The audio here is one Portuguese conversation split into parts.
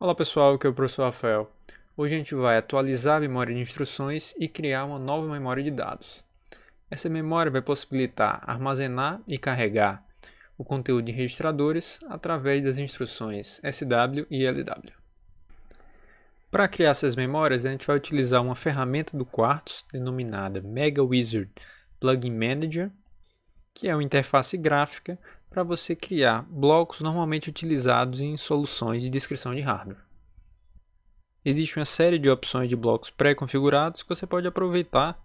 Olá pessoal, aqui é o professor Rafael. Hoje a gente vai atualizar a memória de instruções e criar uma nova memória de dados. Essa memória vai possibilitar armazenar e carregar o conteúdo de registradores através das instruções SW e LW. Para criar essas memórias, a gente vai utilizar uma ferramenta do Quartus denominada Mega Wizard Plugin Manager, que é uma interface gráfica para você criar blocos normalmente utilizados em soluções de descrição de hardware. Existe uma série de opções de blocos pré-configurados que você pode aproveitar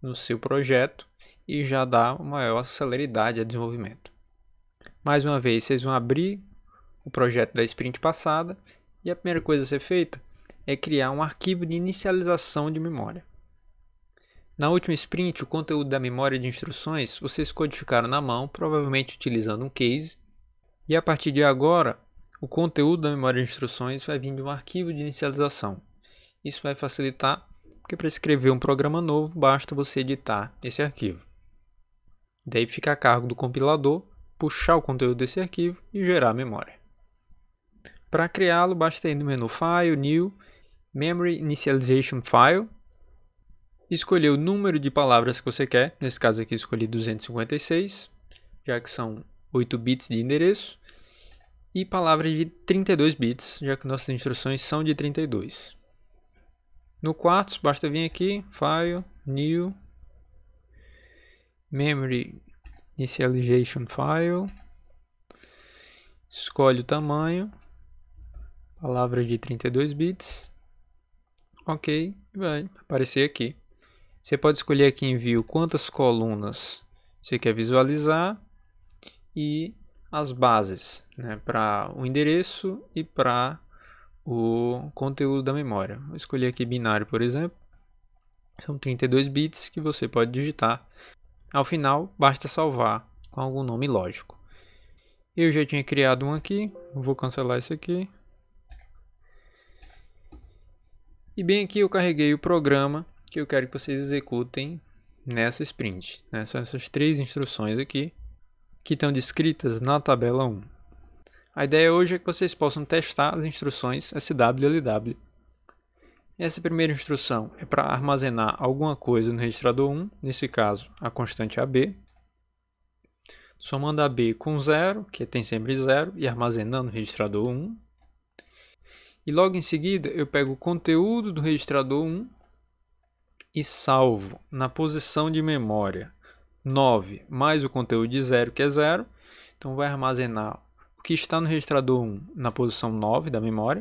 no seu projeto e já dar maior celeridade ao desenvolvimento. Mais uma vez, vocês vão abrir o projeto da sprint passada e a primeira coisa a ser feita é criar um arquivo de inicialização de memória. Na última sprint, o conteúdo da memória de instruções vocês codificaram na mão, provavelmente utilizando um case, e a partir de agora, o conteúdo da memória de instruções vai vir de um arquivo de inicialização. Isso vai facilitar, porque para escrever um programa novo, basta você editar esse arquivo. Daí fica a cargo do compilador puxar o conteúdo desse arquivo e gerar a memória. Para criá-lo, basta ir no menu File, New, Memory Initialization File escolher o número de palavras que você quer. Nesse caso aqui, escolhi 256, já que são 8 bits de endereço. E palavras de 32 bits, já que nossas instruções são de 32. No quarto, basta vir aqui, File, New, Memory Initialization File. Escolhe o tamanho, palavra de 32 bits. Ok, vai aparecer aqui. Você pode escolher aqui em View quantas colunas você quer visualizar e as bases né, para o endereço e para o conteúdo da memória. Vou escolher aqui binário, por exemplo. São 32 bits que você pode digitar. Ao final, basta salvar com algum nome lógico. Eu já tinha criado um aqui, vou cancelar esse aqui. E bem aqui eu carreguei o programa que eu quero que vocês executem nessa sprint. Né? São essas três instruções aqui que estão descritas na tabela 1. A ideia hoje é que vocês possam testar as instruções SWLW. Essa primeira instrução é para armazenar alguma coisa no registrador 1, nesse caso a constante AB, somando AB com 0, que tem sempre 0, e armazenando no registrador 1. E logo em seguida eu pego o conteúdo do registrador 1 e salvo na posição de memória 9 mais o conteúdo de 0, que é 0. Então vai armazenar o que está no registrador 1 na posição 9 da memória,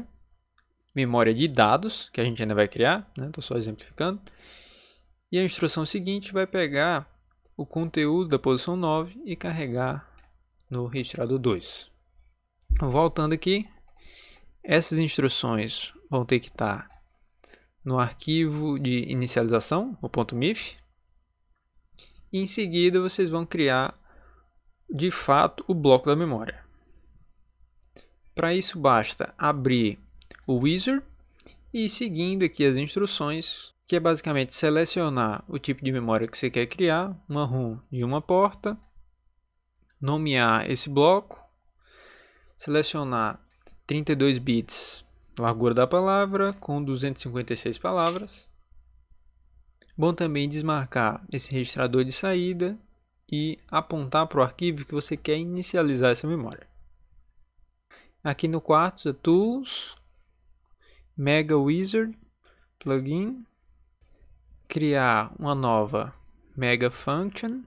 memória de dados, que a gente ainda vai criar, estou né? só exemplificando. E a instrução seguinte vai pegar o conteúdo da posição 9 e carregar no registrador 2. Voltando aqui, essas instruções vão ter que estar tá no arquivo de inicialização, o ponto .mif, e em seguida vocês vão criar de fato o bloco da memória. Para isso basta abrir o wizard e seguindo aqui as instruções, que é basicamente selecionar o tipo de memória que você quer criar, uma ROM de uma porta, nomear esse bloco, selecionar 32 bits largura da palavra com 256 palavras. Bom também desmarcar esse registrador de saída e apontar para o arquivo que você quer inicializar essa memória. Aqui no quarto é Tools, Mega Wizard, Plugin, criar uma nova Mega Function.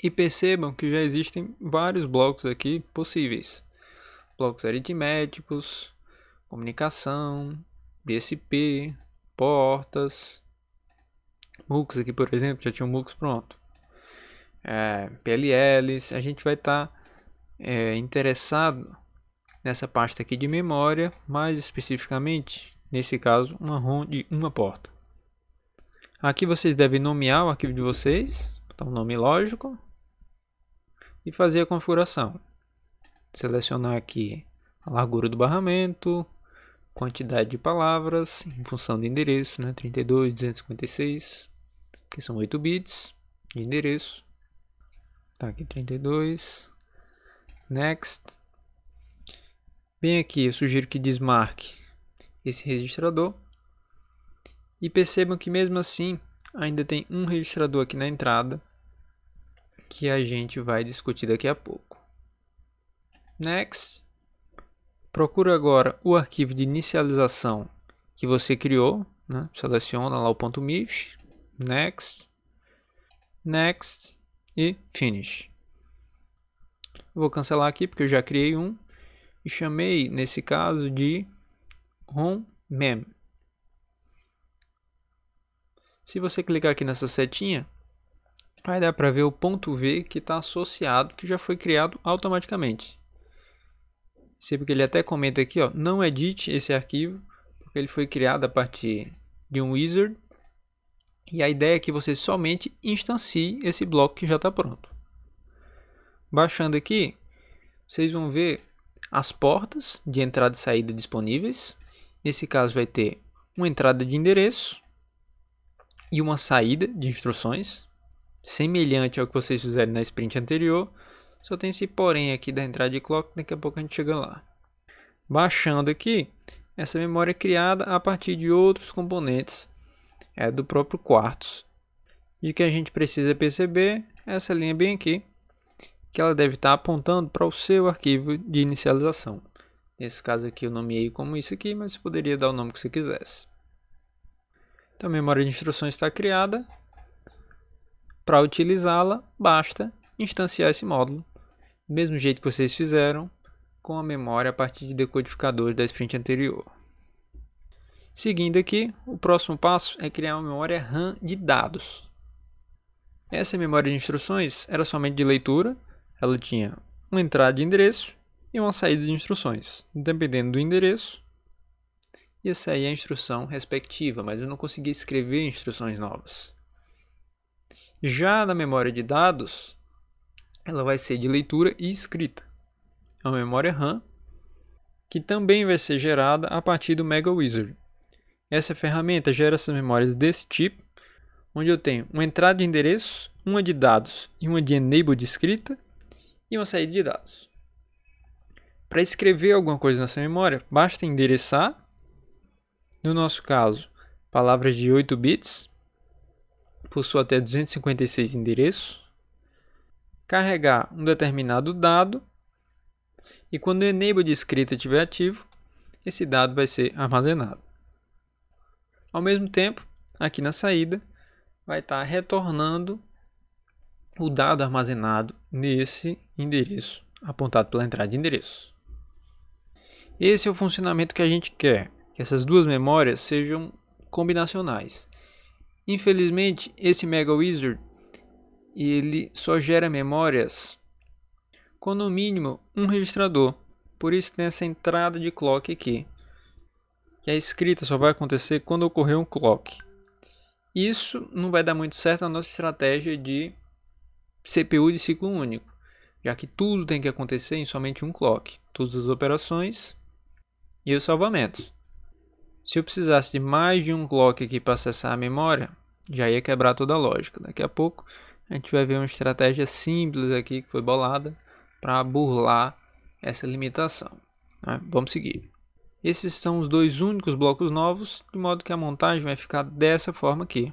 E percebam que já existem vários blocos aqui possíveis. Blocos aritméticos, comunicação, BSP, portas, MUX aqui, por exemplo, já tinha um mux pronto. É, PLLs, a gente vai estar tá, é, interessado nessa pasta aqui de memória, mais especificamente, nesse caso, uma ROM de uma porta. Aqui vocês devem nomear o arquivo de vocês, botar um nome lógico, e fazer a configuração. Selecionar aqui a largura do barramento, quantidade de palavras em função do endereço, né? 32, 256, que são 8 bits de endereço. Tá aqui 32, next. Bem aqui, eu sugiro que desmarque esse registrador. E percebam que mesmo assim, ainda tem um registrador aqui na entrada, que a gente vai discutir daqui a pouco. Next procura agora o arquivo de inicialização que você criou, né? seleciona lá o ponto .mif, next, next e finish. Vou cancelar aqui porque eu já criei um e chamei nesse caso de Mem. Se você clicar aqui nessa setinha, vai dar para ver o ponto V que está associado, que já foi criado automaticamente. Sei que ele até comenta aqui, ó, não edit esse arquivo, porque ele foi criado a partir de um wizard. E a ideia é que você somente instancie esse bloco que já está pronto. Baixando aqui, vocês vão ver as portas de entrada e saída disponíveis. Nesse caso vai ter uma entrada de endereço e uma saída de instruções, semelhante ao que vocês fizeram na sprint anterior, só tem esse porém aqui da entrada de clock, daqui a pouco a gente chega lá. Baixando aqui, essa memória é criada a partir de outros componentes é, do próprio Quartos. E o que a gente precisa perceber é essa linha bem aqui, que ela deve estar apontando para o seu arquivo de inicialização. Nesse caso aqui eu nomeei como isso aqui, mas você poderia dar o nome que você quisesse. Então a memória de instruções está criada. Para utilizá-la, basta instanciar esse módulo, do mesmo jeito que vocês fizeram, com a memória a partir de decodificadores da sprint anterior. Seguindo aqui, o próximo passo é criar uma memória RAM de dados. Essa memória de instruções era somente de leitura, ela tinha uma entrada de endereço e uma saída de instruções. Dependendo do endereço, ia sair a instrução respectiva, mas eu não conseguia escrever instruções novas. Já na memória de dados, ela vai ser de leitura e escrita. É a memória RAM, que também vai ser gerada a partir do MegaWizard. Essa ferramenta gera essas memórias desse tipo, onde eu tenho uma entrada de endereços, uma de dados e uma de enable de escrita e uma saída de dados. Para escrever alguma coisa nessa memória, basta endereçar, no nosso caso, palavras de 8 bits, possui até 256 endereços, carregar um determinado dado e quando o enable de escrita estiver ativo, esse dado vai ser armazenado. Ao mesmo tempo, aqui na saída, vai estar retornando o dado armazenado nesse endereço, apontado pela entrada de endereço. Esse é o funcionamento que a gente quer, que essas duas memórias sejam combinacionais. Infelizmente, esse Mega Wizard ele só gera memórias com no mínimo um registrador. Por isso tem essa entrada de clock aqui. Que a escrita só vai acontecer quando ocorrer um clock. Isso não vai dar muito certo na nossa estratégia de CPU de ciclo único, já que tudo tem que acontecer em somente um clock, todas as operações e os salvamentos. Se eu precisasse de mais de um clock aqui para acessar a memória, já ia quebrar toda a lógica. Daqui a pouco a gente vai ver uma estratégia simples aqui que foi bolada para burlar essa limitação. Né? Vamos seguir. Esses são os dois únicos blocos novos, de modo que a montagem vai ficar dessa forma aqui.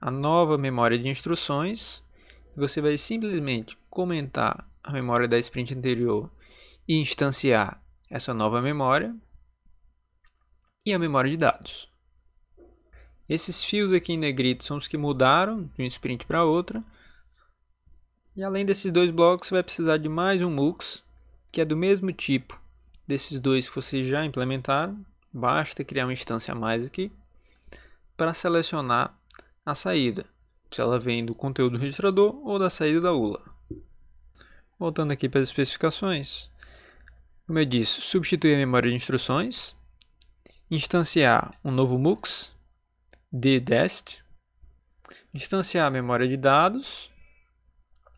A nova memória de instruções, você vai simplesmente comentar a memória da sprint anterior e instanciar essa nova memória e a memória de dados. Esses fios aqui em negrito são os que mudaram de um sprint para outra. E além desses dois blocos, você vai precisar de mais um MUX, que é do mesmo tipo desses dois que vocês já implementaram. Basta criar uma instância a mais aqui para selecionar a saída, se ela vem do conteúdo registrador ou da saída da ULA. Voltando aqui para as especificações, como eu disse, substituir a memória de instruções, instanciar um novo MUX, de dest, instanciar a memória de dados,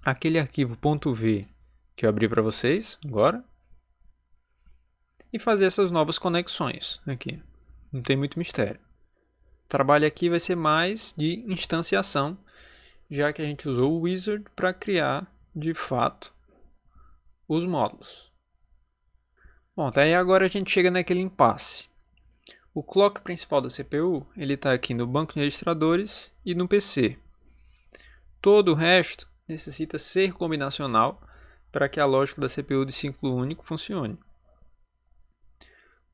aquele arquivo .v que eu abri para vocês agora, e fazer essas novas conexões aqui. Não tem muito mistério. O trabalho aqui vai ser mais de instanciação, já que a gente usou o wizard para criar, de fato, os módulos. Bom, até aí agora a gente chega naquele impasse. O clock principal da CPU ele está aqui no banco de registradores e no PC. Todo o resto necessita ser combinacional para que a lógica da CPU de ciclo único funcione.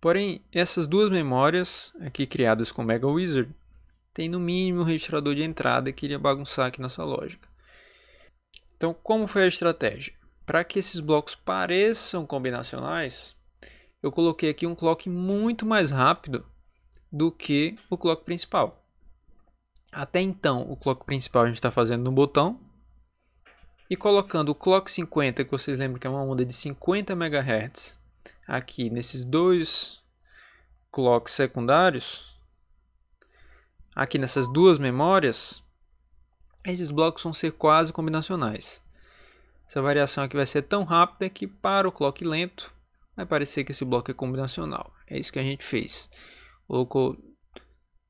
Porém, essas duas memórias, aqui criadas com Mega Wizard, tem no mínimo um registrador de entrada que iria bagunçar aqui nossa lógica. Então, como foi a estratégia? Para que esses blocos pareçam combinacionais, eu coloquei aqui um clock muito mais rápido do que o clock principal. Até então, o clock principal a gente está fazendo no botão. E colocando o clock 50, que vocês lembram que é uma onda de 50 MHz, aqui nesses dois clocks secundários, aqui nessas duas memórias, esses blocos vão ser quase combinacionais. Essa variação aqui vai ser tão rápida que para o clock lento vai parecer que esse bloco é combinacional. É isso que a gente fez. Colocou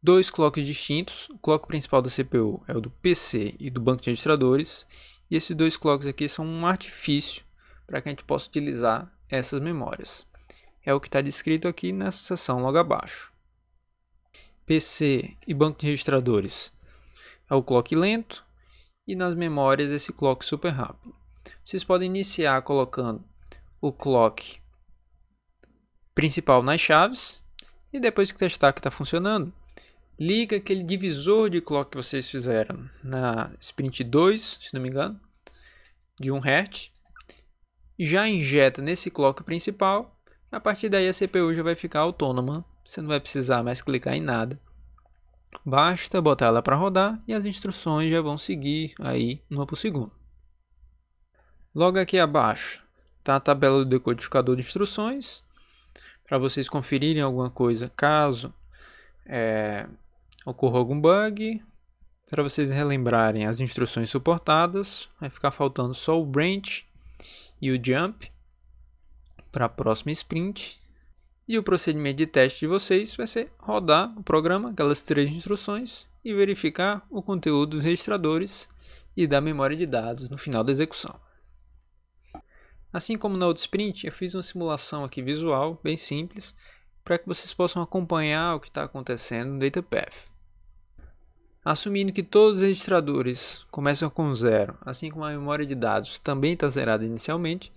dois clocks distintos. O clock principal da CPU é o do PC e do banco de registradores. E esses dois clocks aqui são um artifício para que a gente possa utilizar essas memórias. É o que está descrito aqui nessa seção logo abaixo. PC e banco de registradores é o clock lento e nas memórias esse clock super rápido. Vocês podem iniciar colocando o clock principal nas chaves e depois que testar que está funcionando, liga aquele divisor de clock que vocês fizeram na sprint 2, se não me engano, de 1 Hz, já injeta nesse clock principal, a partir daí a CPU já vai ficar autônoma, você não vai precisar mais clicar em nada. Basta botar ela para rodar e as instruções já vão seguir aí uma por segundo. Logo aqui abaixo está a tabela do decodificador de instruções, para vocês conferirem alguma coisa caso é, ocorra algum bug, para vocês relembrarem as instruções suportadas, vai ficar faltando só o branch e o jump para a próxima sprint. E o procedimento de teste de vocês vai ser rodar o programa, aquelas três instruções, e verificar o conteúdo dos registradores e da memória de dados no final da execução. Assim como na outra sprint, eu fiz uma simulação aqui visual, bem simples, para que vocês possam acompanhar o que está acontecendo no DataPath. Assumindo que todos os registradores começam com zero, assim como a memória de dados também está zerada inicialmente,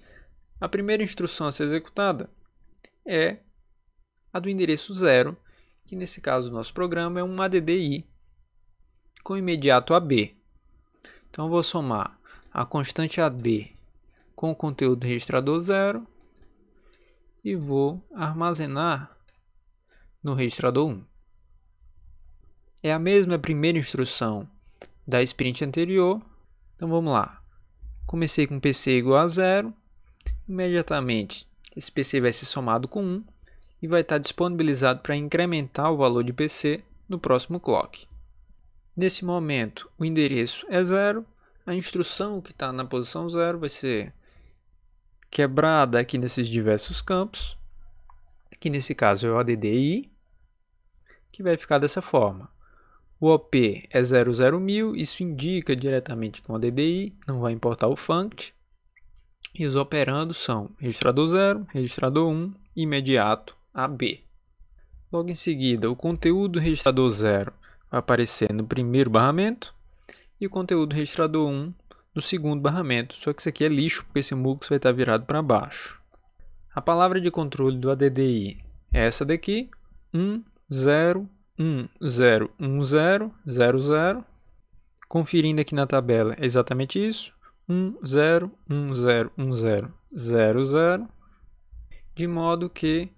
a primeira instrução a ser executada é a do endereço zero, que nesse caso do nosso programa é um ADDI com imediato AB. Então vou somar a constante AB com o conteúdo registrador 0 e vou armazenar no registrador 1. É a mesma primeira instrução da sprint anterior. Então vamos lá. Comecei com PC igual a 0. Imediatamente esse PC vai ser somado com 1 e vai estar disponibilizado para incrementar o valor de PC no próximo clock. Nesse momento o endereço é 0. A instrução que está na posição 0 vai ser quebrada aqui nesses diversos campos, que nesse caso é o ADDI, que vai ficar dessa forma. O OP é 00000 isso indica diretamente com o ADDI, não vai importar o funct. E os operandos são registrador 0, registrador 1, imediato, AB. Logo em seguida, o conteúdo registrador 0 vai aparecer no primeiro barramento e o conteúdo registrador 1 no segundo barramento, só que isso aqui é lixo porque esse mucus vai estar virado para baixo. A palavra de controle do ADDI é essa daqui, 1, 0, 1, 0, 1, 0, 0, 0. Conferindo aqui na tabela é exatamente isso, 1, 0, 1, 0, 1, 0, 0, 0. De modo que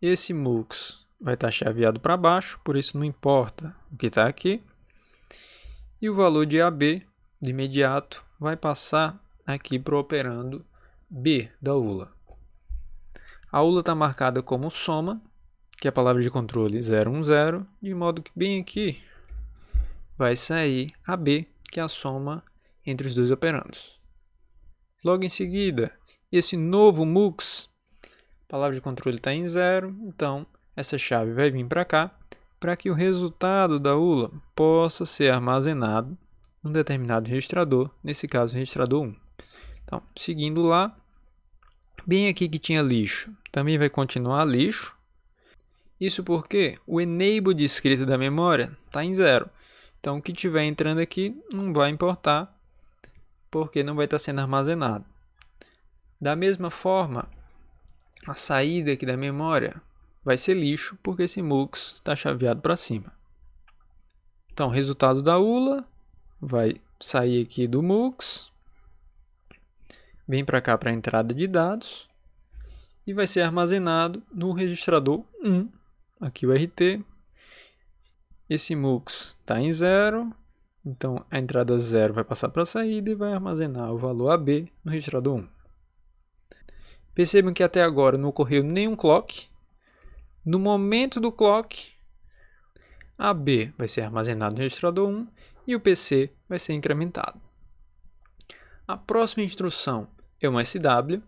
esse mux vai estar chaveado para baixo, por isso não importa o que está aqui. E o valor de AB, de imediato, vai passar aqui para o operando B da ULA. A ULA está marcada como soma, que é a palavra de controle 010, de modo que bem aqui vai sair a B, que é a soma entre os dois operandos. Logo em seguida, esse novo MUX, a palavra de controle está em zero, então essa chave vai vir para cá, para que o resultado da ULA possa ser armazenado um determinado registrador, nesse caso registrador 1. Então, seguindo lá, bem aqui que tinha lixo, também vai continuar lixo. Isso porque o enable de escrita da memória está em zero. Então, o que estiver entrando aqui não vai importar, porque não vai estar tá sendo armazenado. Da mesma forma, a saída aqui da memória vai ser lixo, porque esse MUX está chaveado para cima. Então, resultado da ULA, vai sair aqui do MUX, vem para cá para a entrada de dados e vai ser armazenado no registrador 1, aqui o RT. Esse MUX está em 0, então a entrada 0 vai passar para a saída e vai armazenar o valor AB no registrador 1. Percebam que até agora não ocorreu nenhum clock. No momento do clock, AB vai ser armazenado no registrador 1 e o PC vai ser incrementado. A próxima instrução é um SW,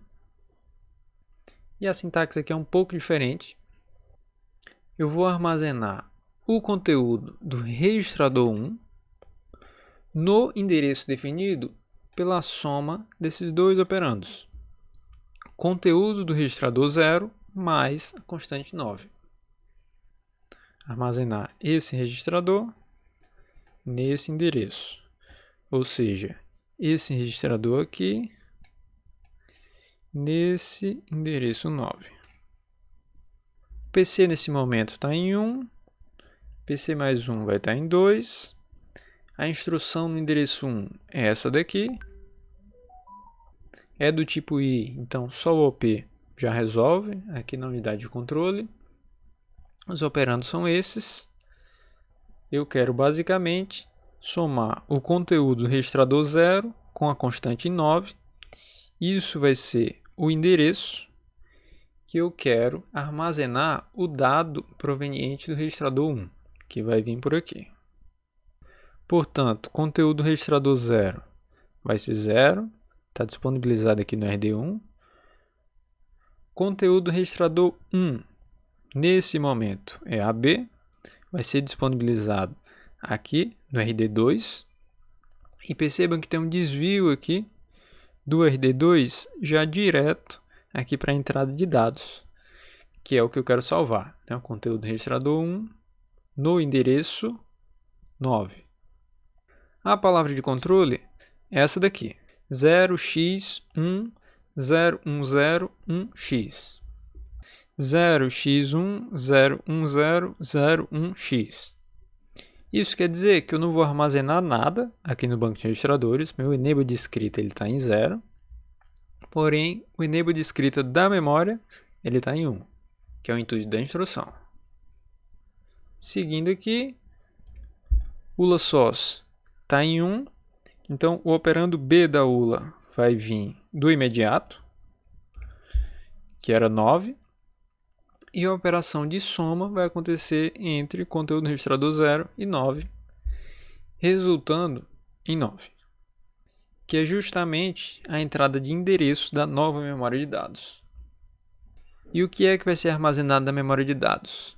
e a sintaxe aqui é um pouco diferente. Eu vou armazenar o conteúdo do registrador 1 no endereço definido pela soma desses dois operandos. Conteúdo do registrador 0 mais a constante 9. Armazenar esse registrador nesse endereço. Ou seja, esse registrador aqui nesse endereço 9. O PC nesse momento está em 1, PC mais 1 vai estar tá em 2. Tá A instrução no endereço 1 é essa daqui. É do tipo I, então só o OP já resolve aqui na unidade de controle. Os operandos são esses eu quero basicamente somar o conteúdo registrador 0 com a constante 9. Isso vai ser o endereço que eu quero armazenar o dado proveniente do registrador 1, que vai vir por aqui. Portanto, conteúdo registrador 0 vai ser 0, está disponibilizado aqui no RD1. Conteúdo registrador 1, nesse momento, é AB, vai ser disponibilizado aqui no RD2. E percebam que tem um desvio aqui do RD2 já direto aqui para a entrada de dados, que é o que eu quero salvar. Né? O conteúdo registrador 1 no endereço 9. A palavra de controle é essa daqui, 0x10101x. 0x10101001x. 1 Isso quer dizer que eu não vou armazenar nada aqui no banco de registradores, meu enable de escrita está em 0, porém o enable de escrita da memória está em 1, que é o intuito da instrução. Seguindo aqui, ULA SOS está em 1, então o operando B da ULA vai vir do imediato, que era 9, e a operação de soma vai acontecer entre conteúdo registrado 0 e 9, resultando em 9, que é justamente a entrada de endereço da nova memória de dados. E o que é que vai ser armazenado na memória de dados?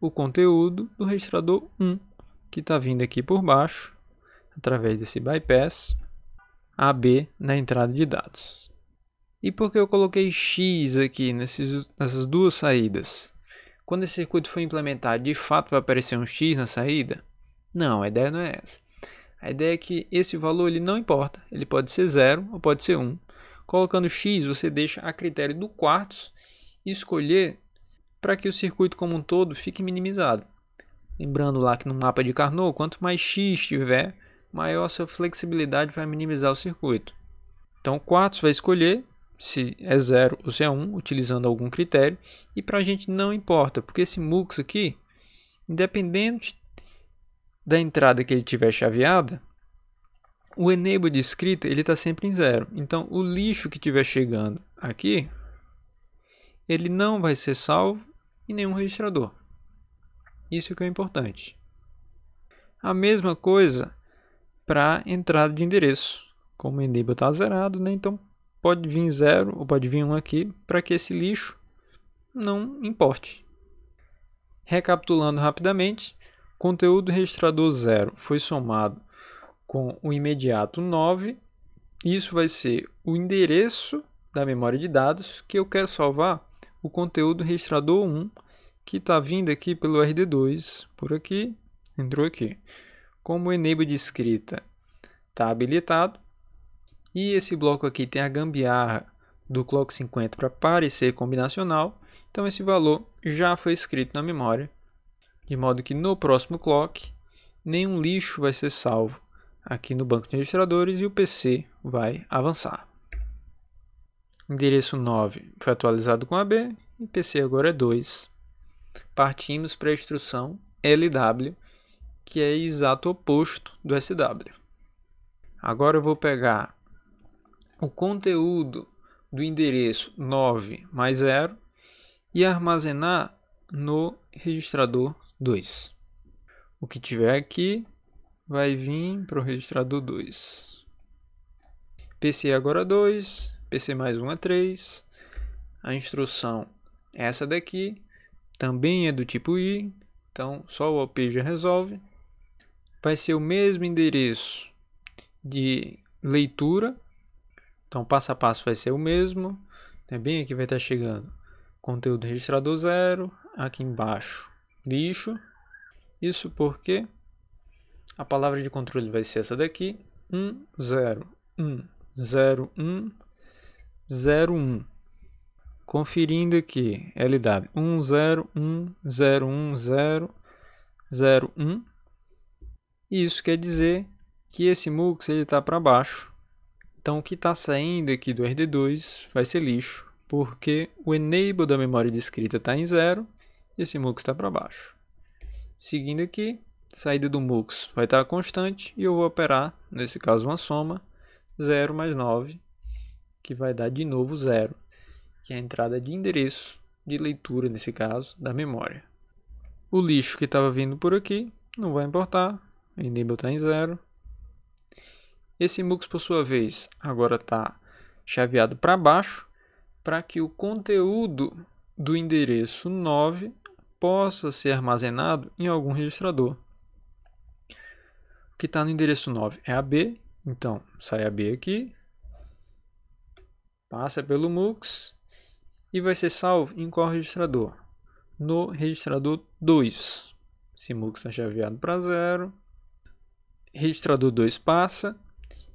O conteúdo do registrador 1, que está vindo aqui por baixo, através desse bypass, AB na entrada de dados. E por que eu coloquei X aqui nesses, nessas duas saídas? Quando esse circuito for implementado, de fato vai aparecer um X na saída? Não, a ideia não é essa. A ideia é que esse valor ele não importa, ele pode ser 0 ou pode ser 1. Um. Colocando X, você deixa a critério do quartos escolher para que o circuito como um todo fique minimizado. Lembrando lá que no mapa de Carnot, quanto mais X tiver, maior a sua flexibilidade para minimizar o circuito. Então, o quartos vai escolher se é zero ou se é 1, um, utilizando algum critério, e para a gente não importa, porque esse MUX aqui, independente da entrada que ele tiver chaveada, o enable de escrita ele está sempre em zero. Então o lixo que estiver chegando aqui, ele não vai ser salvo em nenhum registrador. Isso é que é importante. A mesma coisa para entrada de endereço. Como o enable está zerado, né? então pode vir zero ou pode vir um aqui para que esse lixo não importe. Recapitulando rapidamente, conteúdo registrador zero foi somado com o imediato 9. Isso vai ser o endereço da memória de dados que eu quero salvar o conteúdo registrador 1 que está vindo aqui pelo RD2, por aqui, entrou aqui. Como o enable de escrita está habilitado, e esse bloco aqui tem a gambiarra do clock 50 para parecer combinacional, então esse valor já foi escrito na memória, de modo que no próximo clock nenhum lixo vai ser salvo aqui no banco de registradores e o PC vai avançar. Endereço 9 foi atualizado com AB e PC agora é 2. Partimos para a instrução LW, que é exato oposto do SW. Agora eu vou pegar o conteúdo do endereço 9 mais 0 e armazenar no registrador 2. O que tiver aqui vai vir para o registrador 2. PC agora 2, PC mais 1 é 3. A instrução é essa daqui também é do tipo i, então só o OP já resolve. Vai ser o mesmo endereço de leitura então, passo a passo vai ser o mesmo. É Bem aqui vai estar tá chegando conteúdo registrador zero. Aqui embaixo, lixo. Isso porque a palavra de controle vai ser essa daqui. 1, 0, 1, 0, 1, 0, 1. Conferindo aqui, LW 1, 0, 1, 0, 1, 0, 0, 1. E isso quer dizer que esse MUX está para baixo então o que está saindo aqui do RD2 vai ser lixo, porque o enable da memória de escrita está em zero e esse mux está para baixo. Seguindo aqui, saída do mux vai estar tá constante e eu vou operar, nesse caso uma soma, 0 mais 9, que vai dar de novo 0, que é a entrada de endereço de leitura, nesse caso, da memória. O lixo que estava vindo por aqui não vai importar, o enable está em zero esse MUX, por sua vez, agora está chaveado para baixo para que o conteúdo do endereço 9 possa ser armazenado em algum registrador. O que está no endereço 9 é a B, então sai a B aqui, passa pelo MUX e vai ser salvo em qual registrador? No registrador 2. Esse MUX está chaveado para 0, registrador 2 passa,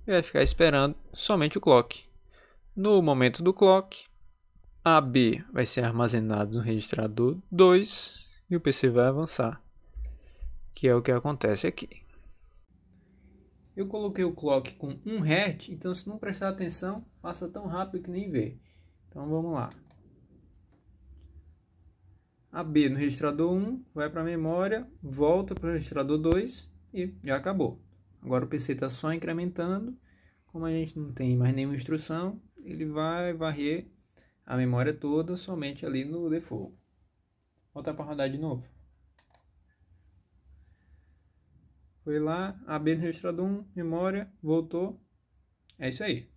e vai ficar esperando somente o clock. No momento do clock, AB vai ser armazenado no registrador 2 e o PC vai avançar, que é o que acontece aqui. Eu coloquei o clock com 1 Hz, então se não prestar atenção, passa tão rápido que nem vê. Então vamos lá. AB no registrador 1, vai para a memória, volta para o registrador 2 e já acabou. Agora o PC está só incrementando, como a gente não tem mais nenhuma instrução, ele vai varrer a memória toda somente ali no default. Voltar para rodar de novo. Foi lá, abriu registrado registrador 1, memória, voltou. É isso aí.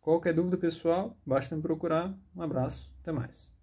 Qualquer dúvida, pessoal, basta me procurar. Um abraço, até mais.